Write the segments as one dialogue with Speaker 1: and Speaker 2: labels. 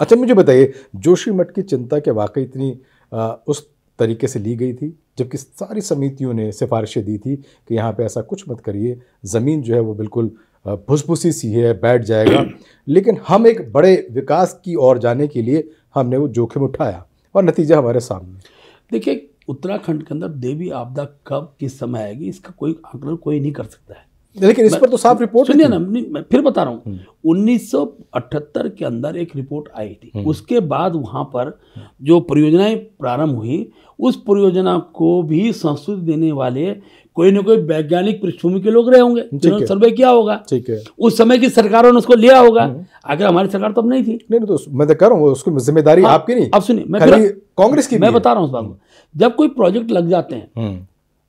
Speaker 1: अच्छा मुझे बताइए जोशी मठ की चिंता के वाकई इतनी आ, उस तरीके से ली गई थी जबकि सारी समितियों ने सिफारिशें दी थी कि यहाँ पे ऐसा कुछ मत करिए ज़मीन जो है वो बिल्कुल भुसभुसी सी है बैठ जाएगा लेकिन हम एक बड़े विकास की ओर जाने के लिए हमने वो जोखिम उठाया और नतीजा हमारे सामने
Speaker 2: देखिए उत्तराखंड के अंदर देवी आपदा कब किस समय आएगी इसका कोई आंकलन कोई नहीं कर सकता है लेकिन इस पर तो साफ रिपोर्ट सुनिए ना मैं फिर बता रहा हूँ हम्म। उन्नीस के अंदर एक रिपोर्ट आई थी हम्म। उसके बाद वहाँ पर हम्म। जो परियोजनाएं प्रारंभ हुई उस परियोजना को भी संस्कृति देने वाले कोई ना कोई वैज्ञानिक पृष्ठभूमि के लोग रहे होंगे जिन्होंने सर्वे किया होगा ठीक है उस समय की सरकारों ने उसको लिया होगा अगर हमारी सरकार तब तो नहीं थी नहीं तो मैं तो रहा हूँ उसकी जिम्मेदारी आपकी नहीं अब सुनिए मैं कांग्रेस की मैं बता रहा हूँ उस बात को जब कोई प्रोजेक्ट लग जाते हैं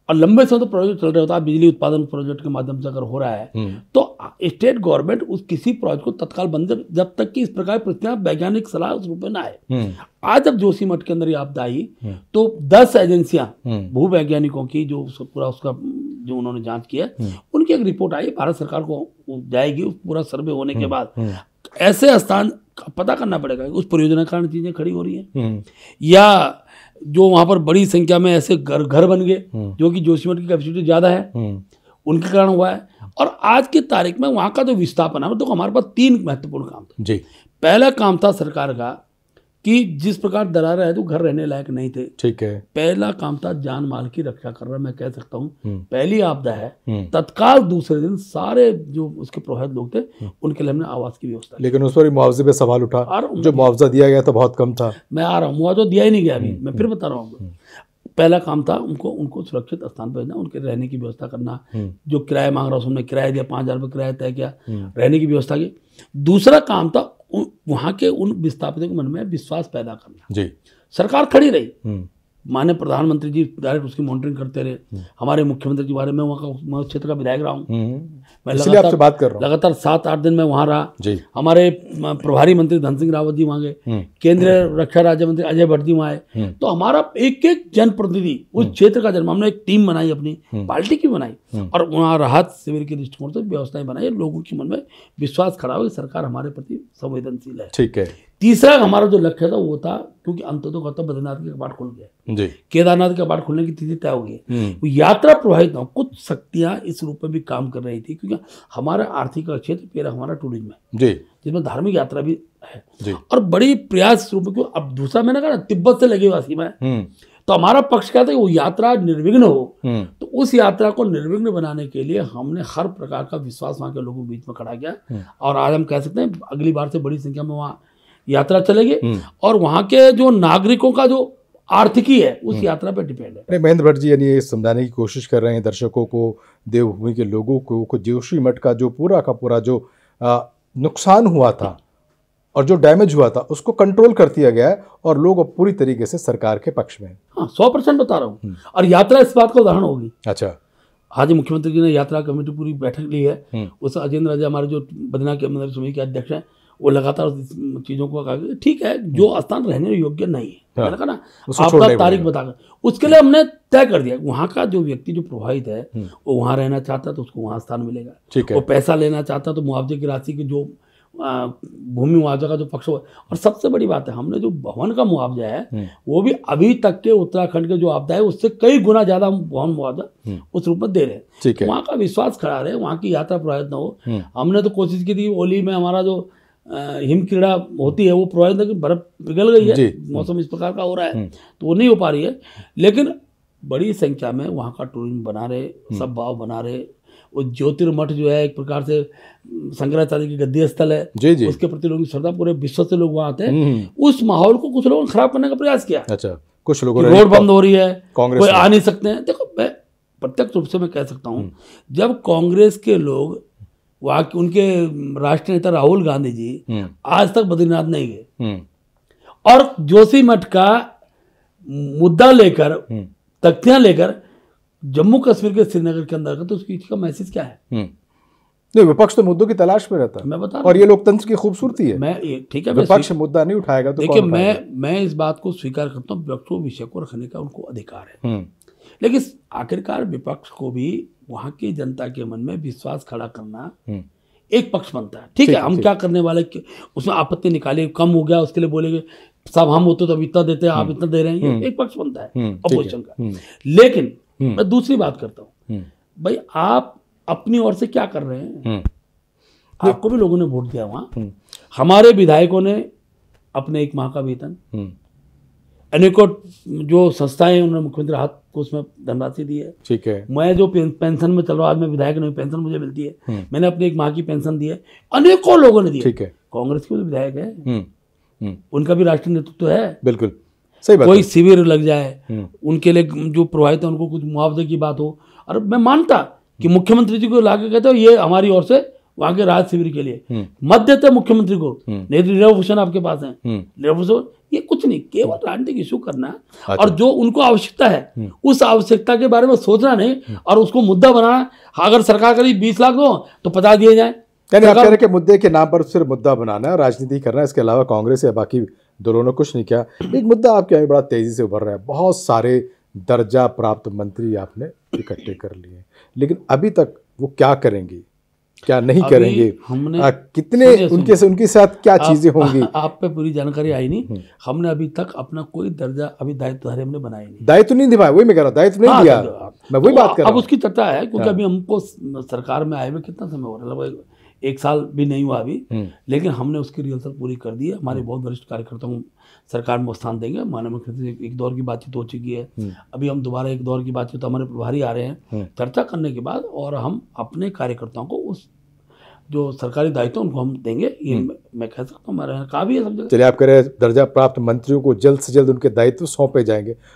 Speaker 2: और लंबे समय तो प्रोजेक्ट चल रहे होता है बिजली उत्पादन प्रोजेक्ट के माध्यम से अगर हो रहा है हम्म। तो स्टेट गवर्नमेंट उस किसी प्रोजेक्ट को तत्काल बंद जब, जब तक कि इस प्रकार प्रत्येक वैज्ञानिक सलाह उस रूप में ना आए हम्म। आज जब जोशी मठ के अंदर ये आपदा आई हम्म। तो दस एजेंसियां भू वैज्ञानिकों की जो पूरा उसका जो उन्होंने जांच किया उनकी एक रिपोर्ट आई भारत सरकार को जाएगी पूरा सर्वे होने के बाद ऐसे स्थान पता करना पड़ेगा उस परियोजना कारण चीजें खड़ी हो रही है या जो वहाँ पर बड़ी संख्या में ऐसे घर घर बन गए हम्म। जो कि जोशीमठ की कैपेसिटी ज़्यादा है हम्म। उनके कारण हुआ है और आज की तारीख में वहाँ का जो विस्थापन है तो हमारे पास तीन महत्वपूर्ण काम था जी पहला काम था सरकार का कि जिस प्रकार दरार है तो घर रहने लायक नहीं थे
Speaker 1: ठीक है पहला काम
Speaker 2: था जान माल की रक्षा कर रहा मैं कह सकता हूँ हम्म। पहली आपदा है हम्म। तत्काल दूसरे दिन सारे जो उसके प्रोहित लोग थे हम्म। उनके लिए हमने आवास की व्यवस्था
Speaker 1: लेकिन उस पर मुआवजे पे सवाल उठा जो मुआवजा दिया गया था बहुत कम था
Speaker 2: मैं आ रहा हूँ मुआवजा तो दिया ही नहीं गया अभी मैं फिर बता रहा हूँ पहला काम था उनको उनको सुरक्षित स्थान पर भेजना उनके रहने की व्यवस्था करना हम्म। जो किराया मांग रहा उसने किराया दिया पाँच हज़ार रुपये किराया तय किया हम्म। रहने की व्यवस्था की दूसरा काम था वहाँ के उन विस्थापितों के मन में विश्वास पैदा करना जी सरकार खड़ी रही हम्म। माने प्रधानमंत्री जी डायरेक्ट उसकी मॉनिटरिंग करते रहे हमारे मुख्यमंत्री के बारे में वहाँ का क्षेत्र का विधायक रहा हूँ मैं लगातार बात कर रहा लगातार सात आठ दिन में वहाँ रहा जी हमारे प्रभारी मंत्री धन सिंह रावत जी वहाँ गए हम्म। केंद्रीय रक्षा राज्य मंत्री अजय भट्ट जी वहाँ आए हम्म। तो हमारा एक एक जनप्रतिनिधि उस हम्म। क्षेत्र का जन्म हमने एक टीम बनाई अपनी पार्टी की बनाई और वहाँ राहत शिविर के दृष्टिकोण से व्यवस्थाएं बनाई लोगों के मन में विश्वास खड़ा हुआ सरकार हमारे प्रति संवेदनशील है ठीक है तीसरा हमारा जो लक्ष्य था वो था क्योंकि अंत तो गौतम बद्रीनाथ के कपाट खुल गया केदारनाथ के कपाट खुलने की तिथि तय हो गई तो यात्रा प्रभावित ना कुछ शक्तियां इस रूप में भी काम कर रही थी क्योंकि हमारा आर्थिक क्षेत्र पहला हमारा टूरिज्म है जिसमें धार्मिक यात्रा भी है और बड़ी प्रयास रूप में क्यों अब दूसरा मैंने कहा ना तिब्बत से लगी हुआ सीमा तो हमारा पक्ष क्या था कि वो यात्रा निर्विघ्न हो हम्म। तो उस यात्रा को निर्विघ्न बनाने के लिए हमने हर प्रकार का विश्वास वहां के लोगों के बीच में खड़ा किया हम्म। और आज हम कह सकते हैं अगली बार से बड़ी संख्या में वहां यात्रा चलेगी हम्म। और वहाँ के जो नागरिकों का जो आर्थिकी है उस हम्म। यात्रा पर डिपेंड
Speaker 1: है महेंद्र भट्ट जी यानी समझाने की कोशिश कर रहे हैं दर्शकों को देवभूमि के लोगों को, जोशी मठ का जो पूरा का पूरा जो नुकसान हुआ था और जो डैमेज हुआ था उसको कंट्रोल कर दिया गया है और लोग अब पूरी तरीके से सरकार के पक्ष में
Speaker 2: हाँ सौ परसेंट बता रहा हूँ हम्म। और यात्रा इस बात का उदाहरण होगी अच्छा आज मुख्यमंत्री जी ने यात्रा कमेटी पूरी बैठक ली है उस अजेंद्र राजा हमारे जो बदना के मंदिर समिति के अध्यक्ष हैं वो लगातार चीज़ों को ठीक है जो हम्म। स्थान रहने योग्य नहीं है हाँ। ना आपका तारीख बताकर उसके लिए हम्म। हमने तय कर दिया वहाँ का जो व्यक्ति जो प्रभावित है हम्म। वो वहाँ रहना चाहता है तो उसको वहाँ स्थान मिलेगा वो पैसा लेना चाहता है तो मुआवजे की राशि की जो भूमि मुआवजा का जो पक्ष हुआ और सबसे बड़ी बात है हमने जो भवन का मुआवजा है वो भी अभी तक के उत्तराखंड के जो आपदा है उससे कई गुना ज्यादा भवन मुआवजा उस रूप में दे रहे हैं वहाँ का विश्वास खड़ा रहे वहाँ की यात्रा प्रभावित ना हो हमने तो कोशिश की थी ओली में हमारा जो हिम होती है वो प्रभावित लेकिन बर्फ पिघल गई है मौसम इस प्रकार का हो रहा है हम्म। तो वो नहीं हो पा रही है लेकिन बड़ी संख्या में वहाँ का टूरिज्म बना रहे हम्म। सब भाव बना रहे वो ज्योतिर्मठ जो है एक प्रकार से शंकराचार्य की गद्दी स्थल है जी जी। उसके प्रति लोगों की श्रद्धा पूरे विश्व से लोग वहाँ आते हैं हम्म। उस माहौल को कुछ लोगों ने खराब करने का प्रयास किया अच्छा कुछ लोगों ने रोड बंद हो रही है कोई आ नहीं सकते हैं देखो मैं प्रत्यक्ष रूप से मैं कह सकता हूँ जब कांग्रेस के लोग वहाँ के उनके राष्ट्रीय नेता राहुल गांधी जी हम्म। आज तक बद्रीनाथ नहीं गए हम्म। और जोशी मठ का मुद्दा लेकर हम्म। तख्तियां लेकर जम्मू कश्मीर के श्रीनगर के अंदर तो उसकी का मैसेज क्या है नहीं विपक्ष तो मुद्दों की तलाश में रहता है मैं बता और ये लोकतंत्र की खूबसूरती है मैं ठीक है विपक्ष मुद्दा नहीं उठाएगा तो देखिए मैं मैं इस बात को स्वीकार करता हूँ विपक्ष को विषय को रखने का उनको अधिकार है लेकिन आखिरकार विपक्ष को भी वहां की जनता के मन में विश्वास खड़ा करना हम्म। एक पक्ष बनता है ठीक है हम क्या करने वाले उसमें आपत्ति निकाली कम हो गया उसके लिए बोलेंगे साहब हम होते तो अब इतना देते हैं आप हम्म। इतना दे रहे हैं हम्म। एक पक्ष बनता है अपोजिशन का लेकिन मैं दूसरी बात करता हूं भाई आप अपनी ओर से क्या कर रहे हैं आपको भी लोगों ने वोट दिया वहां हमारे विधायकों ने अपने एक माह का वेतन अनेकों जो संस्थाएं उन्होंने मुख्यमंत्री हाथ को उसमें धनराशि दी है ठीक है मैं जो पेंशन में चल रहा हूँ आज मैं विधायक नहीं पेंशन मुझे मिलती है हम्म। मैंने अपने एक माँ की पेंशन दी है अनेकों लोगों ने दी ठीक है कांग्रेस के तो विधायक है
Speaker 1: हम्म, हम्म।
Speaker 2: उनका भी राष्ट्रीय नेतृत्व है बिल्कुल सही बात कोई शिविर लग जाए उनके लिए जो प्रभावित है उनको कुछ मुआवजे की बात हो और मैं मानता कि मुख्यमंत्री जी को लाके कहते हो ये हमारी ओर से वहां के राहत शिविर के लिए हम्म। मध्य थे मुख्यमंत्री को हम्म। नहीं भूषण आपके पास है भूषण हम्म। ये कुछ नहीं केवल राजनीतिक इश्यू करना अच्छा। और जो उनको आवश्यकता है उस आवश्यकता के बारे में सोचना नहीं और उसको मुद्दा बनाना अगर सरकार करीब बीस लाख हो तो पता दिए जाए यानी आप कह रहे
Speaker 1: मुद्दे के नाम पर सिर्फ मुद्दा बनाना है राजनीति करना है इसके अलावा कांग्रेस या बाकी दोनों ने कुछ नहीं किया एक मुद्दा आपके यहाँ बड़ा तेज़ी से उभर रहा है बहुत सारे दर्जा प्राप्त मंत्री आपने इकट्ठे कर लिए लेकिन अभी तक वो क्या करेंगी क्या नहीं करेंगे हमने आ, कितने सुने, उनके सुने। उनके साथ क्या चीज़ें होंगी
Speaker 2: आप पे पूरी जानकारी आई नहीं हम्म। हमने अभी तक अपना कोई दर्जा अभी दायित्व हरे हमने बनाया नहीं
Speaker 1: दायित्व नहीं दिखाया वही मैं कह रहा हूँ दायित्व नहीं हाँ, दिया हाँ। मैं वही बात कर रहा हूँ अब उसकी चर्चा है क्योंकि हाँ। अभी
Speaker 2: हमको सरकार में आए हुए कितना समय हो रहा है एक साल भी नहीं हुआ अभी हम्म। लेकिन हमने उसकी रिहर्सल पूरी कर दी है हमारे हम्म। बहुत वरिष्ठ कार्यकर्ताओं सरकार में स्थान देंगे मानव मुख्यमंत्री से एक दौर की बातचीत हो चुकी है अभी हम दोबारा एक दौर की बातचीत हमारे प्रभारी आ रहे हैं चर्चा करने के बाद और हम अपने कार्यकर्ताओं को उस जो सरकारी दायित्व उनको हम देंगे ये हम्म। मैं कह सकता हूँ हमारे यहाँ काफी है
Speaker 1: सब चलिए आप कह रहे हैं दर्जा प्राप्त मंत्रियों को जल्द से जल्द उनके दायित्व सौंपे जाएंगे